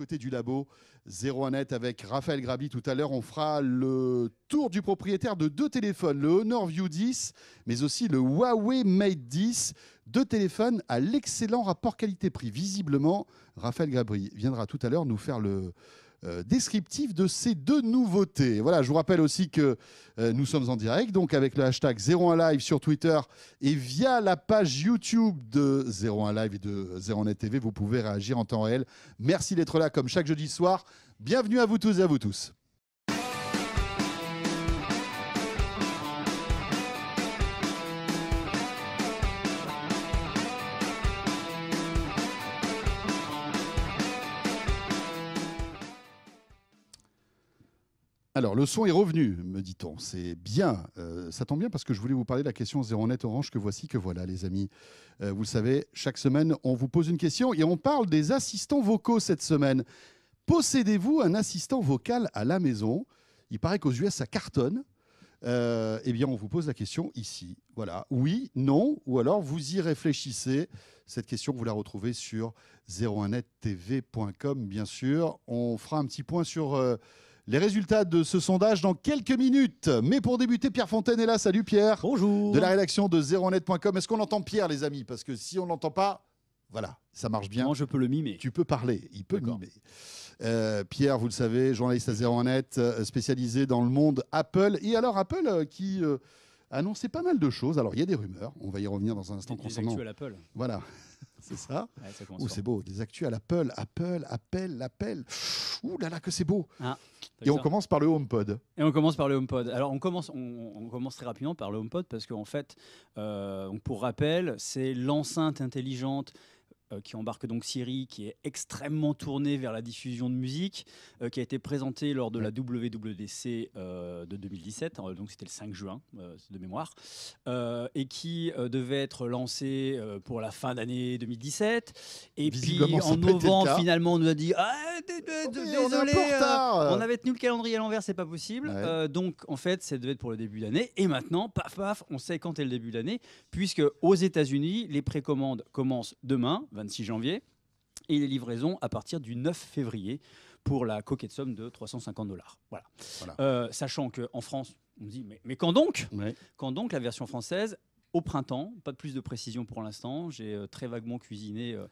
côté du labo 01net avec Raphaël Grabi. Tout à l'heure, on fera le tour du propriétaire de deux téléphones, le Honor View 10, mais aussi le Huawei Mate 10. Deux téléphones à l'excellent rapport qualité-prix. Visiblement, Raphaël Grabi viendra tout à l'heure nous faire le, euh, descriptif de ces deux nouveautés. Voilà, je vous rappelle aussi que euh, nous sommes en direct, donc avec le hashtag 01Live sur Twitter et via la page YouTube de 01Live et de 01Net TV, vous pouvez réagir en temps réel. Merci d'être là comme chaque jeudi soir. Bienvenue à vous tous et à vous tous. Alors, le son est revenu, me dit-on. C'est bien. Euh, ça tombe bien parce que je voulais vous parler de la question Zéro Net Orange que voici, que voilà, les amis. Euh, vous le savez, chaque semaine, on vous pose une question et on parle des assistants vocaux cette semaine. Possédez-vous un assistant vocal à la maison Il paraît qu'aux US, ça cartonne. Euh, eh bien, on vous pose la question ici. Voilà. Oui, non, ou alors vous y réfléchissez. Cette question, vous la retrouvez sur 01nettv.com, bien sûr. On fera un petit point sur les résultats de ce sondage dans quelques minutes. Mais pour débuter, Pierre Fontaine est là. Salut Pierre. Bonjour. De la rédaction de zeronet.com. Est-ce qu'on entend Pierre, les amis Parce que si on l'entend pas, voilà, ça marche bien. Moi, je peux le mimer. Tu peux parler, il peut mimer. Euh, Pierre, vous le savez, journaliste à ZéroHonnête, euh, spécialisé dans le monde Apple. Et alors, Apple euh, qui annonçait pas mal de choses. Alors, il y a des rumeurs, on va y revenir dans un instant concernant. Apple. Voilà, c'est ça. Ouais, c'est beau, des actus à l'Apple, Apple, Apple, Apple. Ouh là là, que c'est beau. Ah, et on commence par le HomePod. Et on commence par le HomePod. Alors on commence, on, commence très rapidement par le HomePod parce qu'en fait, euh, pour rappel, c'est l'enceinte intelligente euh, qui embarque donc Siri, qui est extrêmement tournée vers la diffusion de musique, euh, qui a été présenté lors de la WWDC euh, de 2017, hein, donc c'était le 5 juin de mémoire, et qui devait être lancée pour la fin d'année 2017. Et puis en novembre, finalement, on nous a dit ah, oh, désolé, hein. on, avait tenu le calendrier à l'envers, c'est pas possible. donc en fait, ça devait être pour le début d'année, et maintenant, paf paf, on sait quand est le début d'année, puisque aux États-Unis, les précommandes commencent demain. 26 janvier et les livraisons à partir du 9 février pour la coquette somme de 350 dollars. Voilà. Euh, sachant qu'en France, on me dit mais, mais quand donc Quand donc la version française au printemps, pas de plus de précision pour l'instant. J'ai euh, très vaguement cuisiné euh,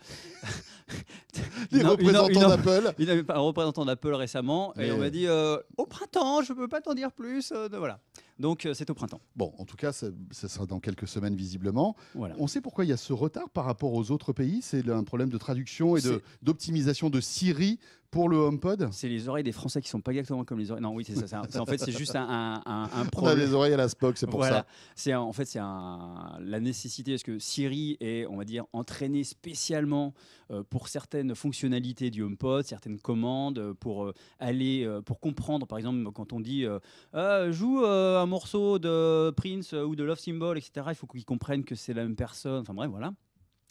représentants d'Apple. Un représentant d'Apple récemment, et on m'a dit euh, au printemps, je ne peux pas t'en dire plus. Euh, de, voilà. Donc euh, c'est au printemps. Bon, en tout cas, ça, sera dans quelques semaines visiblement. On sait pourquoi il y a ce retard par rapport aux autres pays. C'est un problème de traduction et d'optimisation de, Siri pour le HomePod C'est les oreilles des Français qui sont pas exactement comme les oreilles. Non, oui, c'est ça. en fait, c'est juste un, problème. On a les oreilles à la Spock, c'est pour ça. C'est en fait c'est la nécessité parce que Siri est, on va dire, entraîné spécialement euh, pour certaines fonctionnalités du HomePod, certaines commandes euh, pour aller, pour comprendre, par exemple, quand on dit ah, joue un morceau de Prince ou de Love Symbol, etc., il faut qu'ils comprennent que c'est la même personne. Enfin bref, voilà.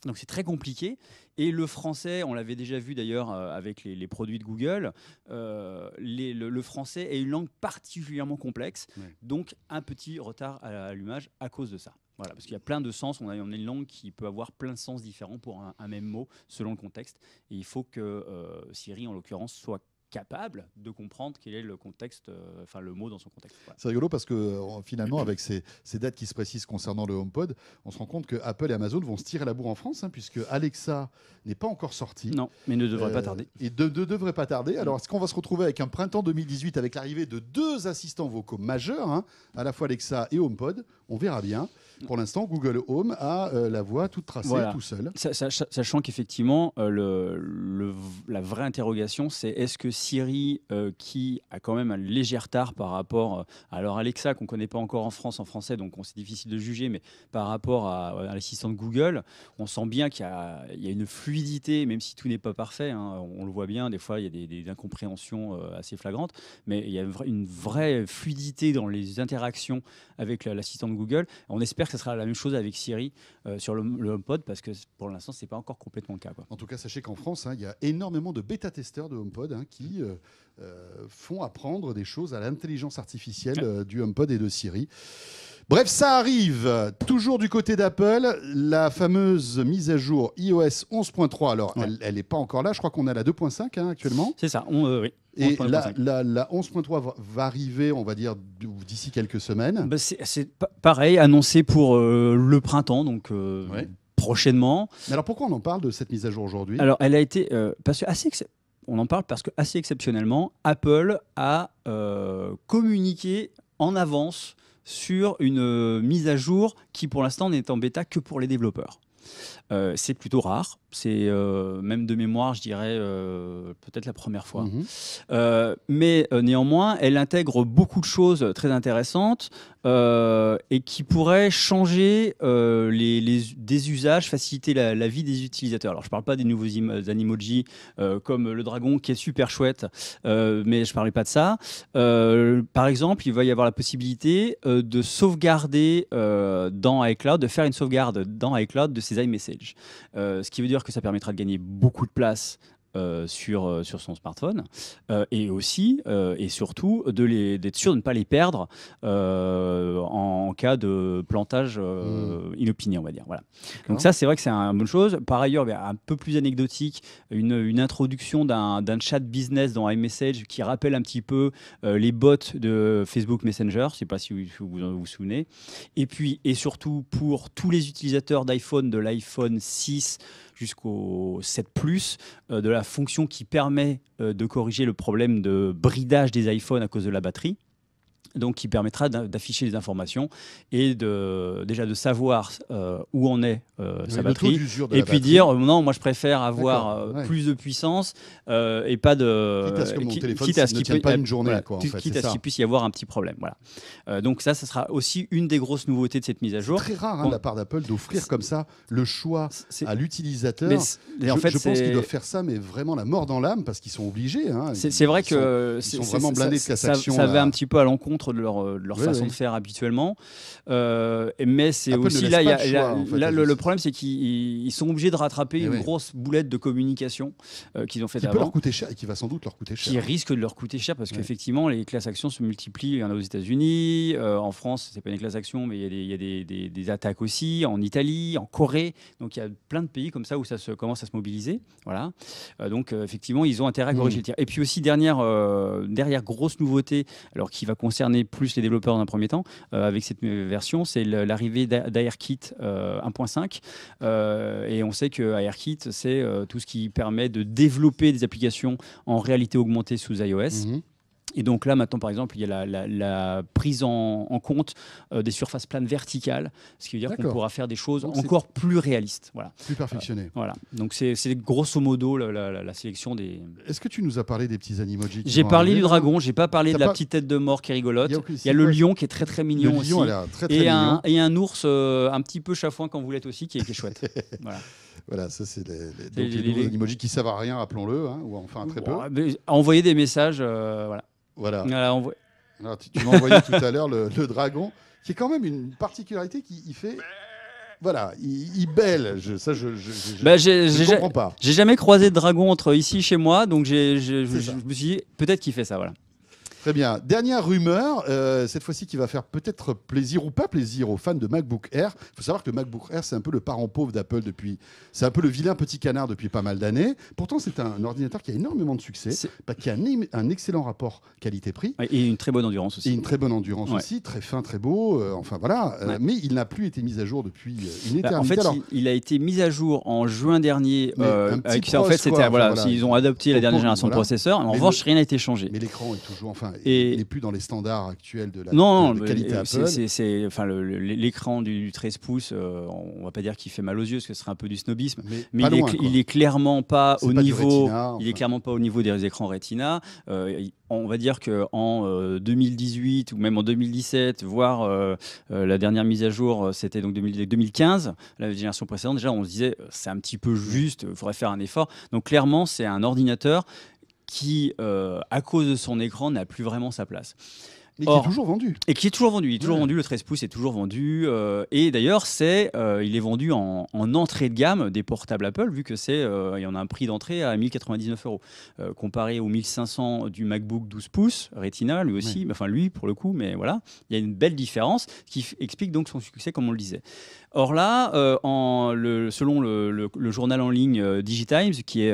Donc c'est très compliqué. Et le français, on l'avait déjà vu d'ailleurs euh, avec les, produits de Google, euh, le, français est une langue particulièrement complexe, donc un petit retard à l'allumage à cause de ça. Voilà, parce qu'il y a plein de sens, on a, une langue qui peut avoir plein de sens différents pour un, même mot selon le contexte. Et il faut que euh, Siri, en l'occurrence, soit capable de comprendre quel est le contexte, euh, enfin le mot dans son contexte. C'est rigolo parce que euh, finalement, avec ces, dates qui se précisent concernant le HomePod, on se rend compte que Apple et Amazon vont se tirer la bourre en France, hein, puisque Alexa n'est pas encore sorti. Non, mais ne devrait pas euh, tarder. Et ne devrait pas tarder. Alors, est-ce qu'on va se retrouver avec un printemps 2018 avec l'arrivée de deux assistants vocaux majeurs, hein, à la fois Alexa et HomePod On verra bien pour l'instant, Google Home a euh, la voie toute tracée, tout seul. Sachant qu'effectivement, euh, la vraie interrogation, c'est est-ce que Siri, euh, qui a quand même un léger retard par rapport à leur Alexa, qu'on ne connaît pas encore en France, en français, donc c'est difficile de juger, mais par rapport à, l'assistant de Google, on sent bien qu'il y, a une fluidité, même si tout n'est pas parfait. Hein. on, le voit bien, des fois, il y a des, des incompréhensions assez flagrantes, mais il y a une vraie fluidité dans les interactions avec l'assistant de Google. On espère que ce sera la même chose avec Siri euh, sur le, HomePod parce que pour l'instant, ce n'est pas encore complètement le cas. En tout cas, sachez qu'en France, hein, il y a énormément de bêta-testeurs de HomePod hein, qui euh, euh, font apprendre des choses à l'intelligence artificielle du HomePod et de Siri. Bref, ça arrive. Toujours du côté d'Apple, la fameuse mise à jour iOS 11.3. Alors, elle n'est pas encore là. Je crois qu'on a la 2.5 hein, actuellement. C'est ça, oui. Et la, 11.3 va, arriver, on va dire, d'ici quelques semaines. Bah, c'est pareil, annoncé pour euh, le printemps, donc euh, prochainement. Mais alors pourquoi on en parle de cette mise à jour aujourd'hui Alors elle a été euh, parce que on en parle parce que assez exceptionnellement, Apple a communiqué en avance sur une mise à jour qui pour l'instant n'est en bêta que pour les développeurs. Euh, c'est plutôt rare. C'est euh, même de mémoire, je dirais, euh, peut-être la première fois. Mhm. mais néanmoins, elle intègre beaucoup de choses très intéressantes et qui pourraient changer les, des usages, faciliter la, vie des utilisateurs. Alors, je ne parle pas des nouveaux animojis comme le dragon qui est super chouette, mais je ne parlais pas de ça. par exemple, il va y avoir la possibilité de sauvegarder dans iCloud, de faire une sauvegarde dans iCloud de ses iMessages. Euh, ce qui veut dire que ça permettra de gagner beaucoup de place euh, sur, euh, sur son smartphone euh, et aussi et surtout d'être sûr de ne pas les perdre en, cas de plantage hmm. inopiné, on va dire. Voilà. Donc ça, c'est vrai que c'est une bonne chose. Par ailleurs, ben, un peu plus anecdotique, une, une introduction d'un chat business dans iMessage qui rappelle un petit peu les bots de Facebook Messenger, je ne sais pas si vous, vous souvenez. Et puis, et surtout pour tous les utilisateurs d'iPhone, de l'iPhone 6, jusqu'au 7 Plus, euh, de la fonction qui permet euh, de corriger le problème de bridage des iPhones à cause de la batterie donc qui permettra d'afficher les informations et de, déjà de savoir euh, où on est euh, sa batterie, et puis dire euh, non, moi je préfère avoir plus de puissance et pas de quitte à ce pas une journée, quoi, quitte à ce qu'il puisse y avoir un petit problème. Voilà. donc ça, ça sera aussi une des grosses nouveautés de cette mise à jour. Très rare hein, de la part d'Apple d'offrir comme ça le choix à l'utilisateur. Mais, en fait, je, pense qu'ils doivent faire ça, mais vraiment la mort dans l'âme parce qu'ils sont obligés. Hein. C'est vrai que ils sont vraiment blindés de cassation. ça va un petit peu à l'encontre de leur, euh, leur façon de faire habituellement. Euh, mais c'est aussi là, le, problème, c'est qu'ils sont obligés de rattraper eh une grosse boulette de communication euh, qu'ils ont fait. qui avant. Peut leur coûter cher et qui va sans doute leur coûter cher. Qui risque de leur coûter cher parce qu'effectivement, les classes actions se multiplient. Il y en a aux États-Unis, en France, c'est pas une classe action, mais il y a, des, attaques aussi, en Italie, en Corée. Donc il y a plein de pays comme ça où ça se, commence à se mobiliser. Voilà. donc effectivement, ils ont intérêt à mm. corriger le tir. Et puis aussi, dernière, derrière grosse nouveauté, alors qui va concerner plus les développeurs dans un premier temps euh, avec cette version, c'est l'arrivée d'AirKit 1.5. Euh, euh, et on sait que AirKit, c'est tout ce qui permet de développer des applications en réalité augmentée sous iOS. Mm-hmm. Et donc là, maintenant, par exemple, il y a la, prise en, compte euh, des surfaces planes verticales, ce qui veut dire qu'on pourra faire des choses encore plus réalistes. Voilà. Plus perfectionnées. voilà. Donc c'est grosso modo la, sélection des. Est-ce que tu nous as parlé des petits animaux J'ai parlé du dragon, j'ai pas parlé de la petite tête de mort qui est rigolote. Il y a, le lion qui est très très mignon le lion, aussi. A très, très et, Un, et un ours euh, un petit peu chafouin quand vous l'êtes aussi, qui est, chouette. voilà. Voilà, ça c'est des les, les, qui savent à rien, rappelons-le, hein, ou enfin très peu. Euh, Envoyer des messages, voilà. Voilà. Ah, tu, m'as envoyé tout à l'heure le, dragon, qui est quand même une particularité qui fait. Voilà, il, belle. ça, je, je, je, je bah, comprends pas. J'ai jamais croisé de dragon entre ici chez moi, donc j'ai je me suis dit peut-être qu'il fait ça. Voilà. Très bien. Dernière rumeur, euh, cette fois-ci qui va faire peut-être plaisir ou pas plaisir aux fans de MacBook Air. Il faut savoir que MacBook Air, c'est un peu le parent pauvre d'Apple depuis. C'est un peu le vilain petit canard depuis pas mal d'années. Pourtant, c'est un ordinateur qui a énormément de succès, pas qui a un, excellent rapport qualité-prix. Et une très bonne endurance aussi. Et une très bonne endurance aussi, très fin, très beau. Euh, enfin voilà. Euh, mais il n'a plus été mis à jour depuis une bah, éternité. en fait, il, a été mis à jour en juin dernier. Avec, en fait, c'était voilà, ils ont adopté la dernière génération de processeurs. En revanche, rien n'a été changé. Mais l'écran est toujours. Enfin, il n'est plus dans les standards actuels de la, qualité Apple. C'est, enfin, l'écran du, 13 pouces, on euh, on va pas dire qu'il fait mal aux yeux, que ce serait un peu du snobisme, mais, il, n'est est, clairement pas au niveau, il est clairement pas au niveau des écrans Retina. Euh, on va dire que en 2018 euh, ou même en 2017, voire la dernière mise à jour, c'était donc 2015, la génération précédente, déjà on se disait c'est un petit peu juste, il faudrait faire un effort. Donc clairement, c'est un ordinateur qui, euh, à cause de son écran, n'a plus vraiment sa place. Mais qui est toujours vendu. Et qui est toujours vendu. Il est toujours vendu, le 13 pouces est toujours vendu. Euh, et d'ailleurs, c'est, euh, il est vendu en, entrée de gamme des portables Apple, vu que c'est, il y en a un prix d'entrée à 1099 euros, comparé aux 1500 du MacBook 12 pouces Retina, lui aussi, enfin lui pour le coup, mais voilà, il y a une belle différence qui explique donc son succès, comme on le disait. Or là, en, le, selon le, le, journal en ligne Digitimes, qui est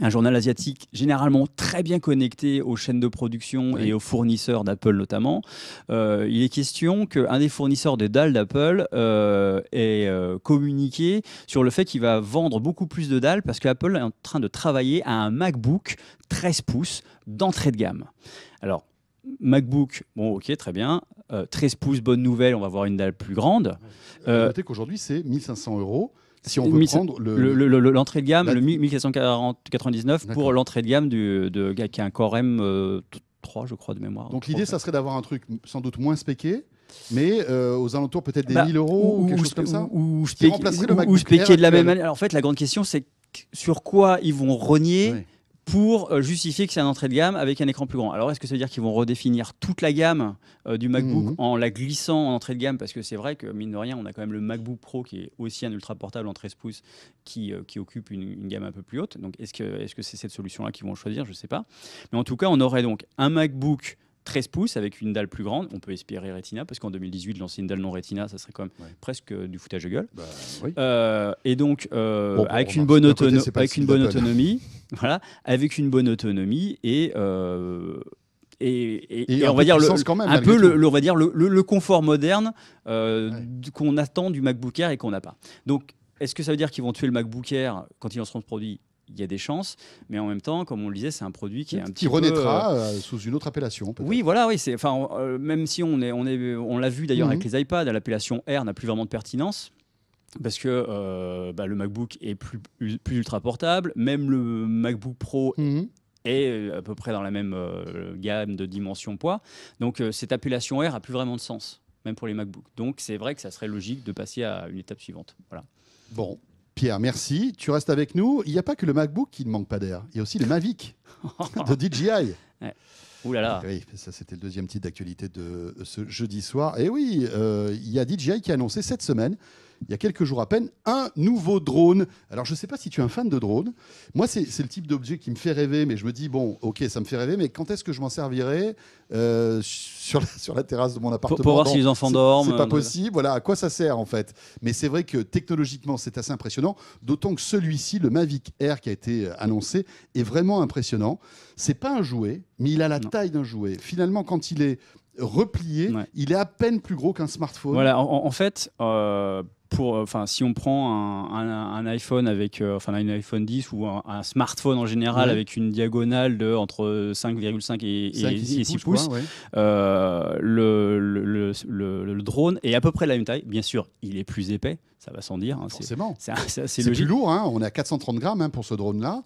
un journal asiatique généralement très bien connecté aux chaînes de production et aux fournisseurs d'Apple notamment. Euh, il est question qu'un des fournisseurs des dalles d'Apple euh, ait euh, communiqué sur le fait qu'il va vendre beaucoup plus de dalles parce qu'Apple est en train de travailler à un MacBook 13 pouces d'entrée de gamme. Alors, MacBook, bon ok, très bien. 13 pouces, bonne nouvelle, on va avoir une dalle plus grande. Notez qu'aujourd'hui c'est 1500 euros si on veut prendre l'entrée le, de gamme, le 1499 pour l'entrée de gamme du, de, qui est un Core M 3, euh, je crois, de mémoire. Donc l'idée, ça serait d'avoir un truc sans doute moins spéqué, mais euh, aux alentours peut-être des 1000 bah, euros ou, quelque chose comme ça Ou, ou spéqué de la même manière. en fait, la grande question, c'est sur quoi ils vont renier pour euh, justifier que c'est un entrée de gamme avec un écran plus grand. Alors, est-ce que ça veut dire qu'ils vont redéfinir toute la gamme euh, du MacBook mhm. en la glissant en entrée de gamme Parce que c'est vrai que, mine de rien, on a quand même le MacBook Pro qui est aussi un ultra portable en 13 pouces euh, qui, occupe une, gamme un peu plus haute. Donc, est-ce que c'est cette solution-là qu'ils vont choisir Je ne sais pas. Mais en tout cas, on aurait donc un MacBook 13 pouces avec une dalle plus grande. On peut espérer Retina, parce qu'en 2018, lancer une dalle non Retina, ça serait quand même presque du foutage de gueule. Bah, euh, et donc, euh, avec, une bonne, autonomie, voilà, avec une bonne autonomie et. Euh, et, on, va dire le, un peu le, on va dire le, confort moderne qu'on attend du MacBook Air et qu'on n'a pas. Donc, est-ce que ça veut dire qu'ils vont tuer le MacBook Air quand ils en ce produit il y a des chances, mais en même temps, comme on le disait, c'est un produit qui est un petit peu... Qui euh, euh, sous une autre appellation. Oui, voilà, oui, c'est enfin euh, même si on on est on l'a vu d'ailleurs mhm. avec les iPads, hein, l'appellation Air n'a plus vraiment de pertinence. Parce que bah, le MacBook est plus, plus ultra portable, même le MacBook Pro mhm. est à peu près dans la même gamme de dimensions poids. Donc cette appellation Air a plus vraiment de sens, même pour les MacBooks. Donc c'est vrai que ça serait logique de passer à une étape suivante. Voilà. Bon, Pierre, merci. Tu restes avec nous. Il n'y a pas que le MacBook qui ne manque pas d'air. Il y a aussi le Mavic de DJI. Ouais. Ouh là là. Oui, ça c'était le deuxième titre d'actualité de ce jeudi soir. Et oui, euh, il y a DJI qui a annoncé cette semaine il y a quelques jours à peine, un nouveau drone. Alors, je ne sais pas si tu es un fan de drones. Moi, c'est le type d'objet qui me fait rêver, mais je me dis, bon, ok, ça me fait rêver, mais quand est-ce que je m'en servirai euh, sur, la, sur, la, terrasse de mon appartement Pour, voir si les enfants dorment. C'est pas euh, possible, voilà, à quoi ça sert en fait Mais c'est vrai que technologiquement, c'est assez impressionnant, d'autant que celui-ci, le Mavic Air qui a été euh, annoncé, est vraiment impressionnant. C'est pas un jouet, mais il a la taille d'un jouet. Finalement, quand il est replié, il est à peine plus gros qu'un smartphone. Voilà, en, fait, euh, pour, euh, enfin, si on prend un, iPhone avec, euh, enfin, un iPhone 10 ou un, smartphone en général avec une diagonale de entre 5,5 et, 6, pouces, le, drone est à peu près la même taille. Bien sûr, il est plus épais ça va sans dire. Hein, Forcément. C'est plus lourd, hein. on est à 430 grammes hein, pour ce drone-là.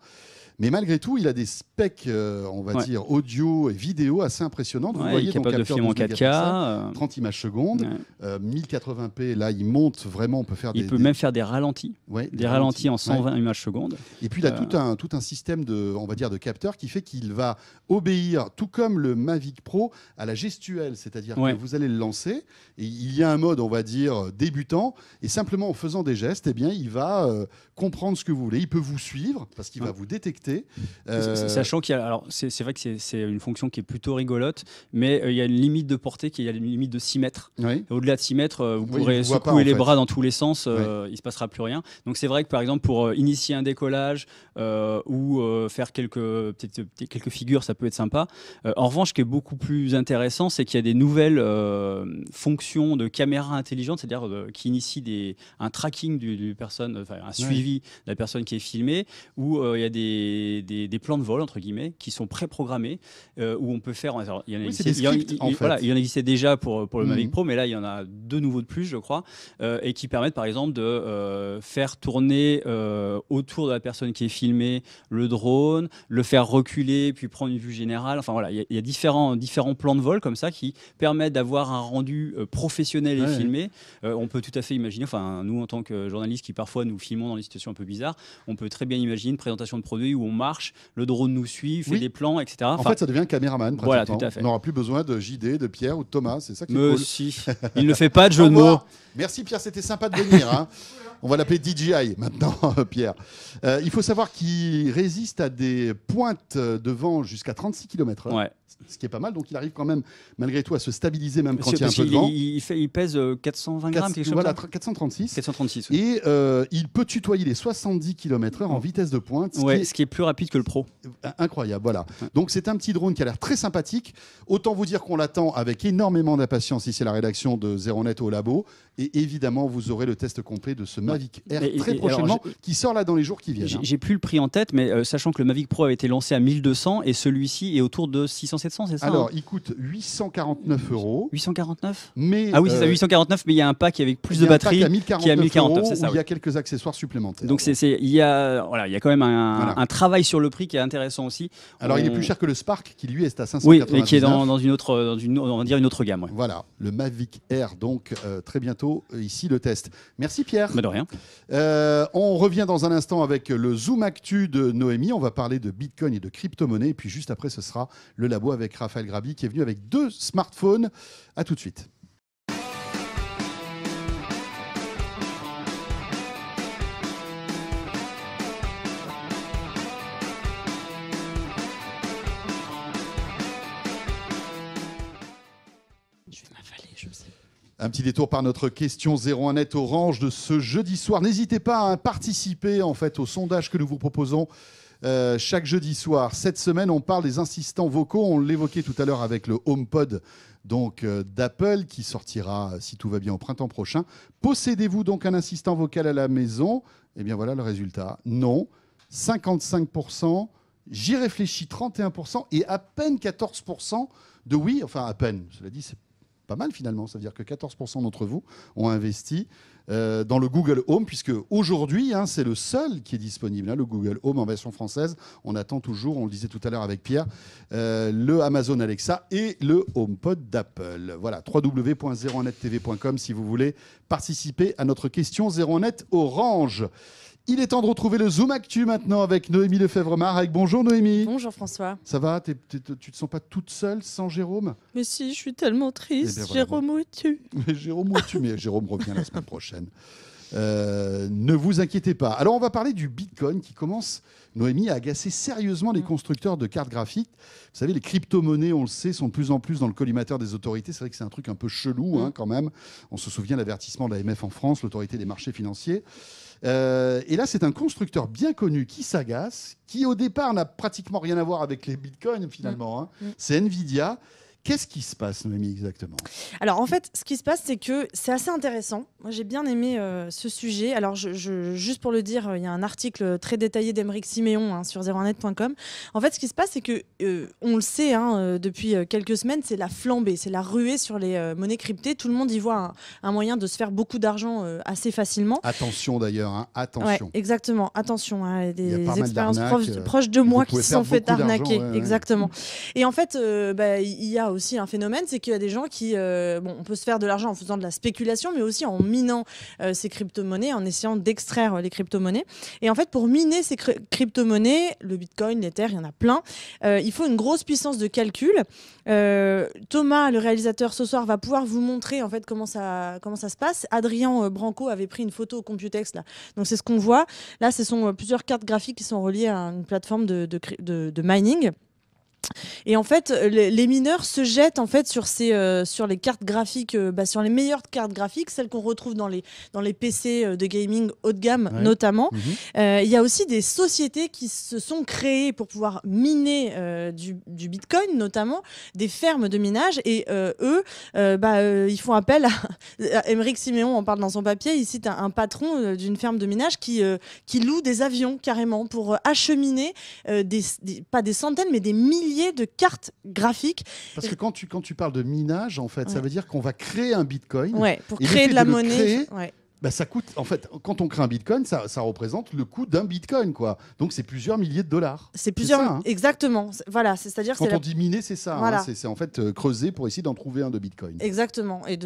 Mais malgré tout, il a des specs, euh, on va dire, audio et vidéo assez impressionnants. Vous voyez, donc, de film en 4K, 30 euh, images seconde 1080p. Euh, là, il monte vraiment. On peut faire. Des, il peut même faire des ralentis. des, ralentis, en 120 images secondes. Et puis, il a tout un tout un système de, on va dire, de capteurs qui fait qu'il va obéir, tout comme le Mavic Pro, à la gestuelle, c'est-à-dire que vous allez le lancer et il y a un mode, on va dire, débutant et simplement en faisant des gestes, et eh bien, il va comprendre ce que vous voulez. Il peut vous suivre parce qu'il va vous détecter euh, sachant qu'il alors c'est vrai que c'est une fonction qui est plutôt rigolote, mais euh, il y a une limite de portée qui est une limite de 6 mètres. Au-delà de 6 mètres, euh, vous pourrez secouer les bras dans tous les sens, il il se passera plus rien. Donc c'est vrai que par exemple pour initier un décollage ou faire quelques quelques figures, ça peut être sympa. en revanche, ce qui est beaucoup plus intéressant, c'est qu'il y a des nouvelles fonctions de caméra intelligente, c'est-à-dire qui initient des, un tracking du, personne, enfin un suivi de la personne qui est filmée, où il y a des des, plans de vol, entre guillemets, qui sont préprogrammés, euh, où on peut faire. il, y en existait, fait. voilà, il y en existait déjà pour, pour le mhm. Mavic Pro, mais là, il y en a deux nouveaux de plus, je crois, euh, et qui permettent, par exemple, de euh, faire tourner euh, autour de la personne qui est filmée le drone, le faire reculer, puis prendre une vue générale. Enfin, voilà, il y a, différents, différents plans de vol comme ça qui permettent d'avoir un rendu professionnel et filmé. on peut tout à fait imaginer, enfin, nous, en tant que journalistes qui parfois nous filmons dans des situations un peu bizarres, on peut très bien imaginer une présentation de produit où on marche, le drone nous suit, fait des plans, etc. en fait, ça devient caméraman. Voilà, tout à On n'aura plus besoin de JD, de Pierre ou de Thomas. C'est ça qui est Mais si, il ne fait pas de jeu de mots. Merci Pierre, c'était sympa de venir. Hein. On va l'appeler DJI maintenant, Pierre. Euh, il faut savoir qu'il résiste à des pointes de vent jusqu'à 36 km/h. Ouais ce qui est pas mal. Donc il arrive quand même, malgré tout, à se stabiliser même quand il y a un peu de vent. Il, il pèse 420 euh, grammes, quelque chose voilà, 436. 436 Et euh, il peut tutoyer les 70 km/h en vitesse de pointe. Ce, qui est... ce qui est plus rapide que le pro. Euh, incroyable, voilà. Donc c'est un petit drone qui a l'air très sympathique. Autant vous dire qu'on l'attend avec énormément d'impatience ici à la rédaction de Zéro au labo. Et évidemment, vous aurez le test complet de ce Mavic Air très prochainement, qui sort là dans les jours qui viennent. J'ai hein. plus le prix en tête, mais sachant que le Mavic Pro avait été lancé à 1200 et celui-ci est autour de 600 Hein Alors, il coûte 849 euros. 849 Ah oui, c'est ça, 849, euh, mais il y a un pack avec plus de batterie qui est à 1049 c'est ça, Il y a quelques accessoires supplémentaires. Donc, c'est, il, y a, voilà, il y a quand même un, travail sur le prix qui est intéressant aussi. Alors, il est plus cher que le Spark, qui lui est à 500 Oui, mais qui est dans, dans, une autre, une, on va dire une autre gamme. Voilà, le Mavic Air, donc euh, très bientôt euh, ici le test. Merci Pierre. Mais bah, de rien. on revient dans un instant avec le Zoom Actu de Noémie. On va parler de Bitcoin et de crypto-monnaie. Et puis juste après, ce sera le labo avec Raphaël Grabi qui est venu avec deux smartphones. À tout de suite. Un petit détour par notre question 01 net orange de ce jeudi soir. N'hésitez pas à participer en fait au sondage que nous vous proposons euh, chaque jeudi soir. Cette semaine, on parle des assistants vocaux. On l'évoquait tout à l'heure avec le HomePod donc euh, d'Apple qui sortira euh, si tout va bien au printemps prochain. Possédez-vous donc un assistant vocal à la maison Eh bien voilà le résultat. Non, 55 J'y réfléchis 31% et à peine 14% de oui, enfin à peine, cela dit, c'est pas mal finalement. Ça veut dire que 14% d'entre vous ont investi euh, dans le Google Home, puisque aujourd'hui, hein, c'est le seul qui est disponible, hein, le Google Home en version française. On attend toujours, on le disait tout à l'heure avec Pierre, euh, le Amazon Alexa et le HomePod d'Apple. Voilà, www0 nettvcom si vous voulez participer à notre question 0 net Orange. Il est temps de retrouver le Zoom Actu maintenant avec Noémie lefebvre avec Bonjour Noémie. Bonjour François. Ça va Tu ne te sens pas toute seule sans Jérôme Mais si, je suis tellement eh triste. Jérôme, où es-tu Mais Jérôme, où es-tu Mais Jérôme revient la semaine prochaine. Euh, ne vous inquiétez pas. Alors, on va parler du Bitcoin qui commence, Noémie, à agacer sérieusement les mm. constructeurs de cartes graphiques. Vous savez, les crypto-monnaies, on le sait, sont de plus en plus dans le collimateur des autorités. C'est vrai que c'est un truc un peu chelou, hein, mm. quand même. On se souvient de l'avertissement de l'AMF en France, l'autorité des marchés financiers. Euh, et là, c'est un constructeur bien connu qui s'agace, qui au départ n'a pratiquement rien à voir avec les bitcoins finalement. Mm. Hein. C'est Nvidia. Qu'est-ce qui se passe, Noémie, exactement Alors, en fait, ce qui se passe, c'est que c'est assez intéressant. Moi, j'ai bien aimé euh, ce sujet. Alors, je, juste pour le dire, euh, il y a un article très détaillé d'Emeric Siméon hein, sur 01net.com. En fait, ce qui se passe, c'est que, euh, on le sait hein, depuis quelques semaines, c'est la flambée, c'est la ruée sur les monnaies cryptées. Tout le monde y voit un, moyen de se faire beaucoup d'argent assez facilement. Attention d'ailleurs, hein, attention. exactement, attention. Hein, des expériences proches, de moi qui se sont fait arnaquer. Exactement. Et en fait, bah, il y a aussi un phénomène, c'est qu'il y a des gens qui, euh, bon, on peut se faire de l'argent en faisant de la spéculation, mais aussi en minant euh, ces crypto-monnaies, en essayant d'extraire euh, les crypto-monnaies. Et en fait, pour miner ces crypto-monnaies, le Bitcoin, l'Ether, il y en a plein, il faut une grosse puissance de calcul. Thomas, le réalisateur, ce soir, va pouvoir vous montrer en fait comment ça, comment ça se passe. Adrien Branco avait pris une photo au Computex, là. donc c'est ce qu'on voit. Là, ce sont plusieurs cartes graphiques qui sont reliées à une plateforme de, de, de mining. Et en fait, euh, les mineurs se jettent en fait sur ces, euh, sur les cartes graphiques, euh, bah, sur les meilleures cartes graphiques, celles qu'on retrouve dans les dans les PC de gaming haut de gamme notamment. Mhm. Il y a aussi des sociétés qui se sont créées pour pouvoir miner du, du, Bitcoin notamment, des fermes de minage et eux, bah, ils font appel à Émeric Siméon en parle dans son papier. Il cite un, patron d'une ferme de minage qui qui loue des avions carrément pour acheminer des pas des centaines mais des milliers de cartes graphiques. Parce que quand tu, quand tu parles de minage, en fait, ça veut dire qu'on va créer un bitcoin. pour créer de la monnaie. Bah, ça coûte, en fait, quand on crée un bitcoin, ça, représente le coût d'un bitcoin, quoi. Donc c'est plusieurs milliers de dollars. C'est plusieurs, hein. exactement. Voilà, c'est-à-dire quand on dit miner, c'est ça. Hein. c'est en fait euh, creuser pour essayer d'en trouver un de bitcoin. Exactement, et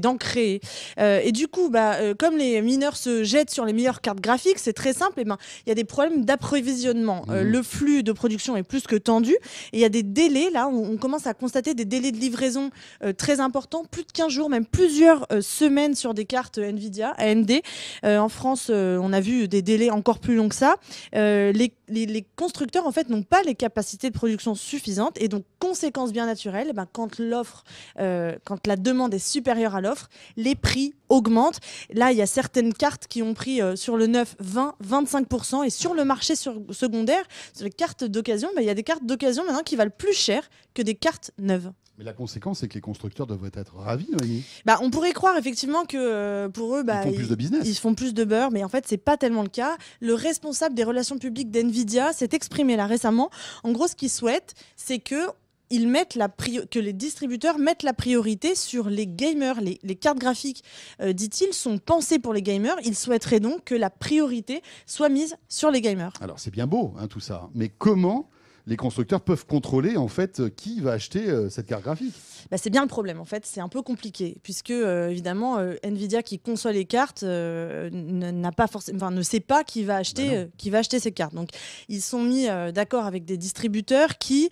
d'en créer. Euh, et du coup, bah, euh, comme les mineurs se jettent sur les meilleures cartes graphiques, c'est très simple. Et eh ben, il y a des problèmes d'approvisionnement. Mmh. le flux de production est plus que tendu, et il y a des délais là où on commence à constater des délais de livraison très importants, plus de 15 jours, même plusieurs semaines sur des cartes Nvidia AMD. Euh, en France, euh, on a vu des délais encore plus longs que ça. Euh, les, constructeurs, en fait, n'ont pas les capacités de production suffisantes. Et donc, conséquence bien naturelle, eh ben, quand l'offre, quand la demande est supérieure à l'offre, les prix augmentent. Là, il y a certaines cartes qui ont pris sur le 9 20, 25%. Et sur le marché secondaire, sur les cartes d'occasion, ben, il y a des cartes d'occasion maintenant qui valent plus cher que des cartes neuves. Mais la conséquence, c'est que les constructeurs devraient être ravis, Noémie. Bah, on pourrait croire effectivement que euh, pour eux, bah, ils font plus de business. Ils font plus de beurre, mais en fait, c'est pas tellement le cas. Le responsable des relations publiques d'Nvidia s'est exprimé là récemment. En gros, ce qu'il souhaite, c'est que ils mettent la que les distributeurs mettent la priorité sur les gamers. Les, cartes graphiques, euh, dit-il, sont pensées pour les gamers. Ils souhaiteraient donc que la priorité soit mise sur les gamers. Alors c'est bien beau hein, tout ça, mais comment les constructeurs peuvent contrôler en fait qui va acheter euh, cette carte graphique. Bah, c'est bien le problème en fait, c'est un peu compliqué puisque euh, évidemment euh, Nvidia qui conçoit les cartes n'a pas ne sait pas qui va acheter bah qui va acheter ces cartes. Donc ils sont mis d'accord avec des distributeurs qui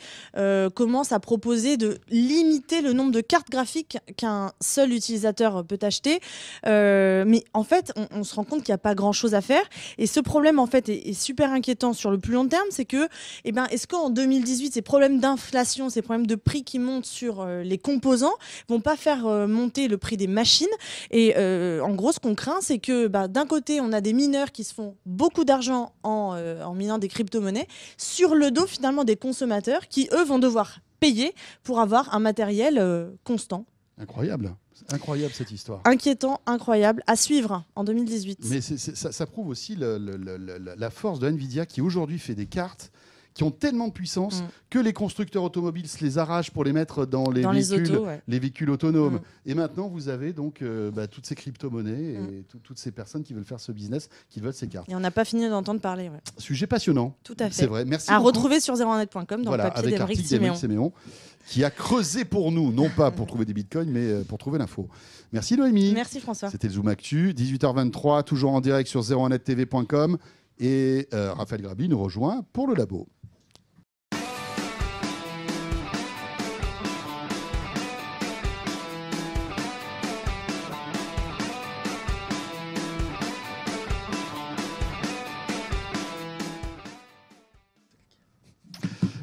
commencent à proposer de limiter le nombre de cartes graphiques qu'un seul utilisateur peut acheter. mais en fait, on, se rend compte qu'il n'y a pas grand chose à faire. Et ce problème, en fait, est, super inquiétant sur le plus long terme. C'est que, eh ben, est-ce qu'on en 2018, ces problèmes d'inflation, ces problèmes de prix qui montent sur euh, les composants vont pas faire euh, monter le prix des machines. Et euh, en gros, ce qu'on craint, c'est que bah, d'un côté, on a des mineurs qui se font beaucoup d'argent en, minant des crypto-monnaies sur le dos finalement des consommateurs qui, eux, vont devoir payer pour avoir un matériel constant. Incroyable. Incroyable cette histoire. Inquiétant, incroyable, à suivre hein, en 2018. Mais ça, prouve aussi la force de Nvidia qui aujourd'hui fait des cartes qui ont tellement de puissance mm. que les constructeurs automobiles se les arrachent pour les mettre dans les, véhicules, les, véhicules autonomes. Mm. Et maintenant, vous avez donc euh, bah, toutes ces crypto-monnaies et mm. toutes ces personnes qui veulent faire ce business, qui veulent cartes. Et on n'a pas fini d'entendre parler. Sujet passionnant. Tout à fait. C'est vrai. Merci. À retrouver sur 01net.com dans le papier d'Emeric Siméon. Qui a creusé pour nous, non pas pour trouver des bitcoins, mais euh, pour trouver l'info. Merci Noémie. Merci François. C'était Zoom Actu, 18h23, toujours en direct sur 01nettv.com. Et euh, Raphaël Grabi nous rejoint pour le labo.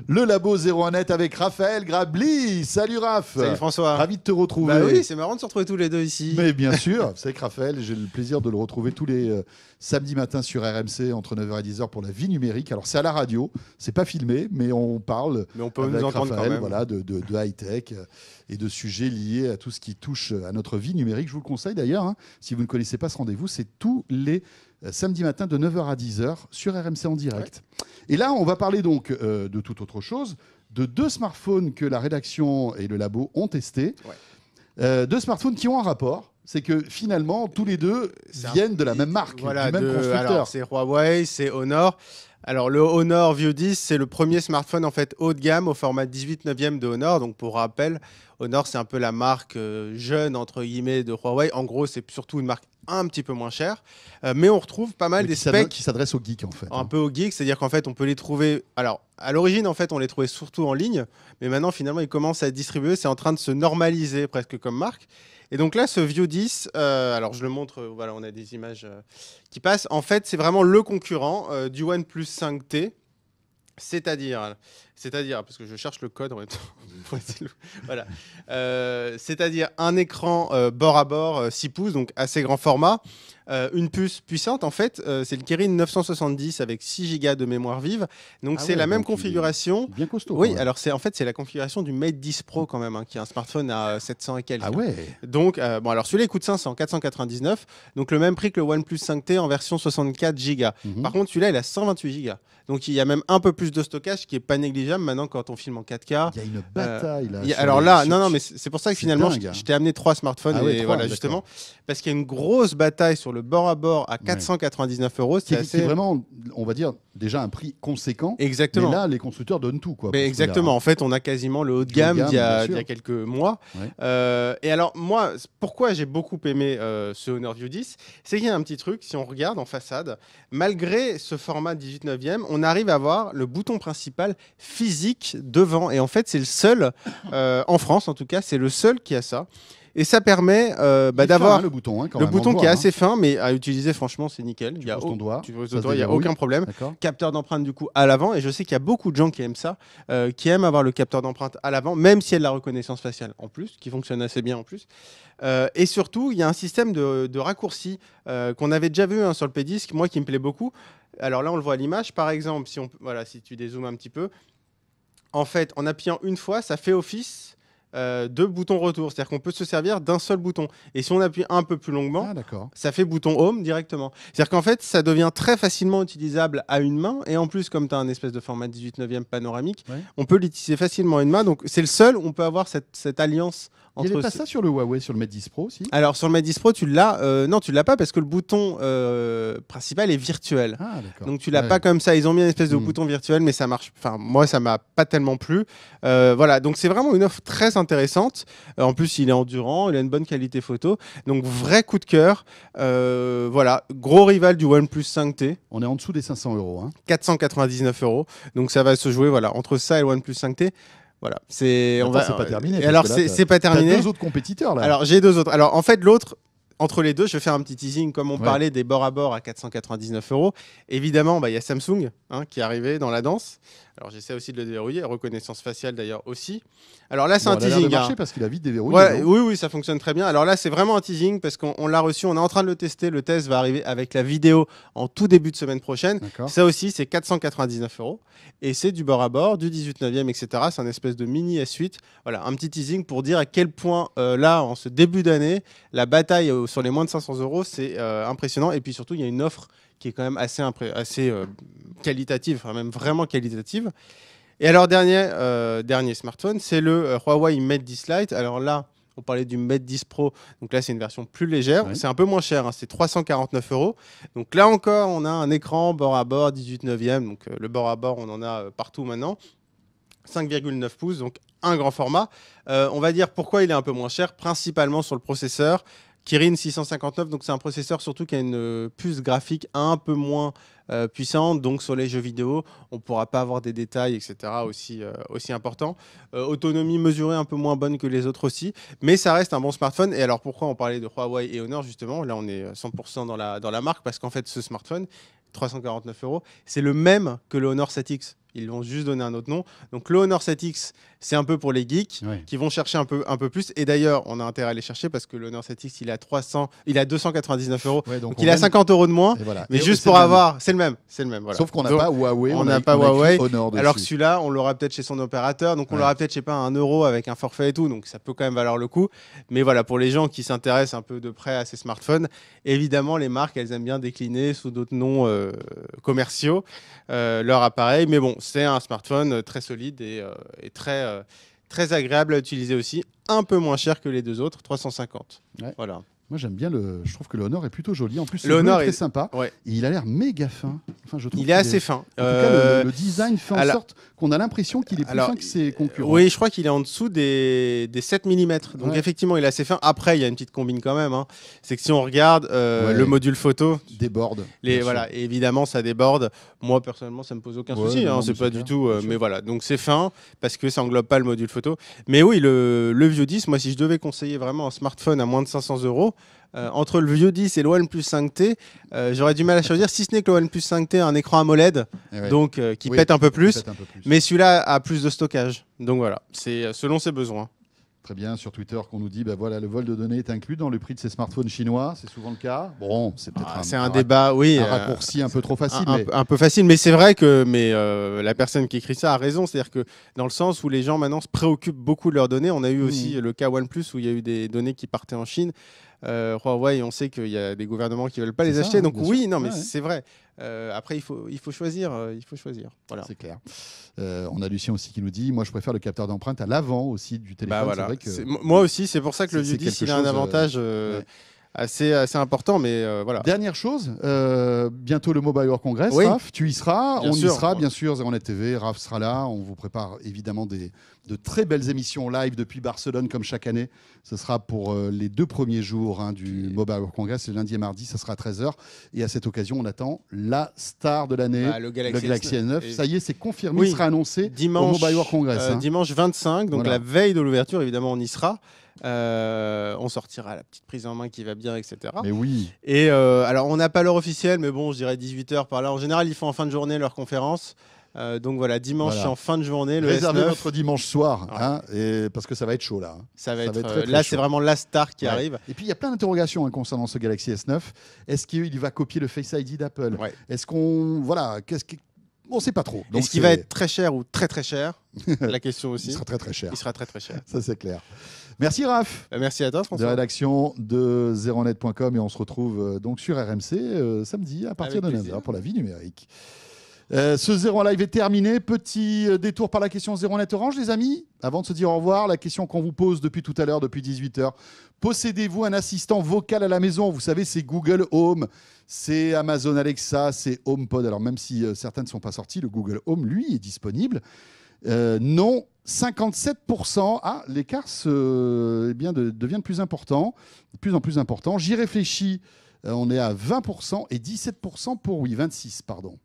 le Labo 01net avec Raphaël Grabli. Salut Raph. Salut François. Ravi de te retrouver. Bah oui, c'est marrant de se retrouver tous les deux ici. Mais bien sûr, c'est que Raphaël, j'ai le plaisir de le retrouver tous les euh, samedis matins sur RMC entre 9h et 10h pour la vie numérique. Alors c'est à la radio, c'est pas filmé, mais on parle. avec Raphaël, Voilà, de, high tech euh, et de sujets liés à tout ce qui touche à notre vie numérique. Je vous le conseille d'ailleurs. Hein. si vous ne connaissez pas ce rendez-vous, c'est tous les euh, samedi matin de 9h à 10h sur RMC en direct. Et là, on va parler donc euh, de toute autre chose, de deux smartphones que la rédaction et le labo ont testés. Euh, deux smartphones qui ont un rapport, c'est que finalement, tous les deux viennent de la même marque, du même constructeur. C'est Huawei, c'est Honor. Alors le Honor View 10, c'est le premier smartphone en fait haut de gamme au format 18 9e de Honor. Donc pour rappel, Honor c'est un peu la marque euh, jeune entre guillemets de Huawei. En gros, c'est surtout une marque un petit peu moins chère, euh, mais on retrouve pas mal des specs qui s'adressent aux geeks en fait. Un hein. peu aux geeks, c'est-à-dire qu'en fait on peut les trouver. Alors à l'origine en fait on les trouvait surtout en ligne, mais maintenant finalement ils commencent à être distribués. C'est en train de se normaliser presque comme marque. Et donc là, ce View 10, euh, alors je le montre, voilà, on a des images qui passent. En fait, c'est vraiment le concurrent du OnePlus 5T. C'est-à-dire, c'est-à-dire, parce que je cherche le code en même voilà. Euh, c'est-à-dire un écran euh, bord à bord 6 euh, pouces, donc assez grand format, euh, une puce puissante, en fait, euh, c'est le Kirin 970 avec 6 Go de mémoire vive. Donc ah c'est la même configuration. Bien costaud. Oui, alors c'est en fait c'est la configuration du Mate 10 Pro quand même, hein, qui est un smartphone à 700 euh, et quelques. Ah ouais. Donc bon, alors celui-là coûte 500, 499, donc le même prix que le OnePlus 5T en version 64 Go. Mhm. Par contre, celui-là il a 128 Go. Donc il y a même un peu plus de stockage, qui est pas négligeable maintenant quand on filme en 4K. Il y a une bataille là. alors là, non non, mais c'est pour ça que finalement je hein. t'ai amené trois smartphones ah et voilà justement parce qu'il y a une grosse bataille sur le bord à bord à 499 euros. C'est vraiment, on va dire, déjà un prix conséquent. Exactement. là, les constructeurs donnent tout. Quoi, exactement. En fait, on a quasiment le haut de gamme d'il y, a quelques mois. Euh, et alors, moi, pourquoi j'ai beaucoup aimé euh, ce Honor View 10 C'est qu'il y a un petit truc, si on regarde en façade, malgré ce format 18 9e, on arrive à voir le bouton principal physique devant. Et en fait, c'est le seul, euh, en France en tout cas, c'est le seul qui a ça. Et ça permet euh, bah, d'avoir hein, le bouton, hein, le bouton qui est assez hein. fin, mais à utiliser, franchement, c'est nickel. Tu poses ton doigt, tu il n'y a aucun problème. Capteur d'empreinte du coup à l'avant, et je sais qu'il y a beaucoup de gens qui aiment ça, euh, qui aiment avoir le capteur d'empreinte à l'avant, même si y a de la reconnaissance faciale en plus, qui fonctionne assez bien en plus. Euh, et surtout, il y a un système de, de raccourci qu'on avait déjà vu sur le P-Disc, moi qui me plaît beaucoup. Alors là, on le voit à l'image, par exemple, si on, voilà, si tu dézoomes un petit peu, en fait, en appuyant une fois, ça fait office euh, de bouton retour. C'est-à-dire qu'on peut se servir d'un seul bouton. Et si on appuie un peu plus longuement, ah, ça fait bouton home directement. C'est-à-dire qu'en fait, ça devient très facilement utilisable à une main. Et en plus, comme tu as un espèce de format 18 9 panoramique, on peut l'utiliser facilement à une main. Donc c'est le seul où on peut avoir cette, alliance entre. Il n'y avait pas ça sur le Huawei, sur le Mate 10 Pro aussi Alors sur le Mate 10 Pro, tu l'as. Euh, non, tu l'as pas parce que le bouton euh, principal est virtuel. Ah, Donc tu l'as pas comme ça. Ils ont mis une espèce de hmm. bouton virtuel, mais ça marche. Enfin, moi, ça m'a pas tellement plu. voilà. Donc c'est vraiment une offre très intéressante. Euh, en plus, il est endurant, il a une bonne qualité photo. Donc, vrai coup de cœur. Euh, voilà, gros rival du OnePlus 5T. On est en dessous des 500 euros. Hein. 499 euros. Donc, ça va se jouer voilà, entre ça et le OnePlus 5T. Voilà, c'est on va. C'est pas euh, terminé. alors c'est pas terminé. Deux autres compétiteurs là. Alors j'ai deux autres. Alors en fait l'autre entre les deux, je vais faire un petit teasing, comme on parlait des bords à bord à 499 euros. Évidemment, bah, il y a Samsung hein, qui est arrivé dans la danse. Alors j'essaie aussi de le déverrouiller, reconnaissance faciale d'ailleurs aussi. Alors là c'est un teasing. Hein. parce qu'il a vite déverrouillé. oui oui ça fonctionne très bien. Alors là c'est vraiment un teasing parce qu'on l'a reçu, on est en train de le tester. Le test va arriver avec la vidéo en tout début de semaine prochaine. Ça aussi c'est 499 euros et c'est du bord à bord, du 18 9e etc. C'est un espèce de mini S8. Voilà un petit teasing pour dire à quel point euh, là en ce début d'année la bataille euh, sur les moins de 500 euros c'est euh, impressionnant et puis surtout il y a une offre qui est quand même assez, assez euh, qualitative, même vraiment qualitative. Et alors, dernier, euh, dernier smartphone, c'est le euh, Huawei Mate 10 Lite. Alors là, on parlait du Mate 10 Pro, donc là, c'est une version plus légère. C'est un peu moins cher, hein. c'est 349 euros. Donc là encore, on a un écran bord à bord 18 neuvième. Donc le bord à bord, on en a partout maintenant. 5,9 pouces, donc un grand format. on va dire pourquoi il est un peu moins cher, principalement sur le processeur. Kirin 659, donc c'est un processeur surtout qui a une euh, puce graphique un peu moins euh, puissante, donc sur les jeux vidéo, on ne pourra pas avoir des détails, etc. aussi, euh, aussi importants. autonomie mesurée un peu moins bonne que les autres aussi, mais ça reste un bon smartphone. Et alors pourquoi on parlait de Huawei et Honor justement Là on est 100% dans la, dans la marque, parce qu'en fait ce smartphone, 349 euros, c'est le même que le Honor 7X. Ils l'ont juste donné un autre nom. Donc le Honor 7X, c'est un peu pour les geeks qui vont chercher un peu, un peu plus. Et d'ailleurs, on a intérêt à les chercher parce que l'Honor 7X, il a 300, il a 299 euros. donc, il a 50 euros de moins. Mais juste pour avoir, c'est le même, c'est le même. Sauf qu'on n'a pas Huawei. On n'a pas Huawei. alors que celui-là, on l'aura peut-être chez son opérateur, donc on l'aura peut-être, je sais pas, un euro avec un forfait et tout, donc ça peut quand même valoir le coup. Mais voilà, pour les gens qui s'intéressent un peu de près à ces smartphones, évidemment, les marques, elles aiment bien décliner sous d'autres noms euh, commerciaux euh, leur appareil. Mais bon, c'est un smartphone euh, très solide et, et très euh, très agréable à utiliser aussi, un peu moins cher que les deux autres, 350. Voilà. Moi, j'aime bien le. Je trouve que le Honor est plutôt joli. En plus, le Honor est très sympa. il a l'air méga fin. Enfin, je trouve. Il est assez fin. En tout cas, le, euh, design fait en sorte qu'on a l'impression qu'il est plus fin que ses concurrents. Oui, je crois qu'il est en dessous des, des 7 mm. Donc, effectivement, il est assez fin. Après, il y a une petite combine quand même. Hein. C'est que si on regarde euh, le module photo. Déborde. Les, voilà, évidemment, ça déborde. Moi, personnellement, ça me pose aucun souci. Hein. c'est pas du tout. Euh, mais voilà. Donc, c'est fin parce que ça englobe pas le module photo. Mais oui, le, le vieux 10, moi, si je devais conseiller vraiment un smartphone à moins de 500 euros, euh, entre le vieux 10 et le OnePlus 5T, euh, j'aurais du mal à choisir, si ce n'est que le OnePlus 5T a un écran AMOLED, eh donc euh, qui, pète un peu plus, mais celui-là a plus de stockage. Donc voilà, c'est selon ses besoins. Très bien, sur Twitter qu'on nous dit, bah voilà, le vol de données est inclus dans le prix de ces smartphones chinois, c'est souvent le cas. Bon, c'est peut-être ah, un, débat, oui, un raccourci un peu trop facile. Un, mais... peu facile, mais c'est vrai que mais, la personne qui écrit ça a raison, c'est-à-dire que dans le sens où les gens maintenant se préoccupent beaucoup de leurs données, on a eu aussi le cas OnePlus où il y a eu des données qui partaient en Chine. Euh, Huawei, on sait qu'il y a des gouvernements qui ne veulent pas les acheter. donc oui, non, mais c'est vrai. Euh, après, il faut, il faut choisir. Euh, il faut choisir. C'est clair. on a Lucien aussi qui nous dit moi, je préfère le capteur d'empreinte à l'avant aussi du bah téléphone. voilà. Moi aussi, c'est pour ça que le vieux il a un avantage assez, assez important. Mais euh, voilà. Dernière chose, euh, bientôt le Mobile World Congress. Oui. Raph, tu y seras, bien on y sera, bien sûr. Zéronet TV, Raph sera là. On vous prépare évidemment des, de très belles émissions live depuis Barcelone, comme chaque année. Ce sera pour euh, les deux premiers jours hein, du Mobile World Congress, le lundi et mardi. Ça sera à 13h. Et à cette occasion, on attend la star de l'année, bah, le Galaxy, S9. Ça y est, c'est confirmé. Il sera annoncé dimanche, au Mobile World Congress. Hein. Dimanche 25, donc la veille de l'ouverture, évidemment, on y sera. Euh, on sortira la petite prise en main qui va bien, etc. Mais oui. Et euh, alors, on n'a pas l'heure officielle, mais bon, je dirais 18h par là. En général, ils font en fin de journée leur conférence. Euh, donc voilà, dimanche en fin de journée. Le Réservez 9 votre dimanche soir, hein, parce que ça va être chaud là. Hein. Ça va être, là, c'est vraiment la star qui arrive. Et puis il y a plein d'interrogations hein, concernant ce Galaxy S9. Est-ce qu'il va copier le Face ID d'Apple Est-ce qu'on voilà, qu'est-ce on ne sait pas trop. Est-ce qu'il va être très cher ou très très cher La question aussi. Il sera très très cher. Il sera très très cher. Ça c'est clair. Merci Raph. Bah, merci à toi François. De rédaction de zeronet.com et on se retrouve euh, donc sur RMC euh, samedi à partir de 9h pour la vie numérique. Euh, ce Zéro en live est terminé. Petit euh, détour par la question 0 en net orange, les amis. Avant de se dire au revoir, la question qu'on vous pose depuis tout à l'heure, depuis 18h. Possédez-vous un assistant vocal à la maison Vous savez, c'est Google Home, c'est Amazon Alexa, c'est HomePod. Alors, même si euh, certains ne sont pas sortis, le Google Home, lui, est disponible. non, 57%. Ah, l'écart eh devient de plus important, de plus en plus important. J'y réfléchis. on est à 20% et 17% pour oui, 26, pardon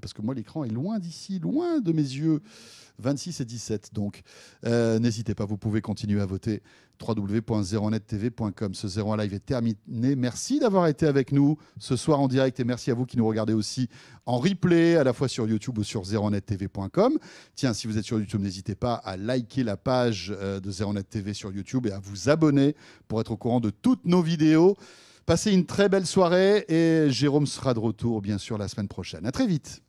parce que moi, l'écran est loin d'ici, loin de mes yeux. 26 et 17, donc. Euh, n'hésitez pas, vous pouvez continuer à voter. www.zeronettv.com. Ce 01 live est terminé. Merci d'avoir été avec nous ce soir en direct et merci à vous qui nous regardez aussi en replay, à la fois sur YouTube ou sur zeronettv.com. Tiens, si vous êtes sur YouTube, n'hésitez pas à liker la page euh, de Zeronet TV sur YouTube et à vous abonner pour être au courant de toutes nos vidéos. Passez une très belle soirée et Jérôme sera de retour, bien sûr, la semaine prochaine. À très vite.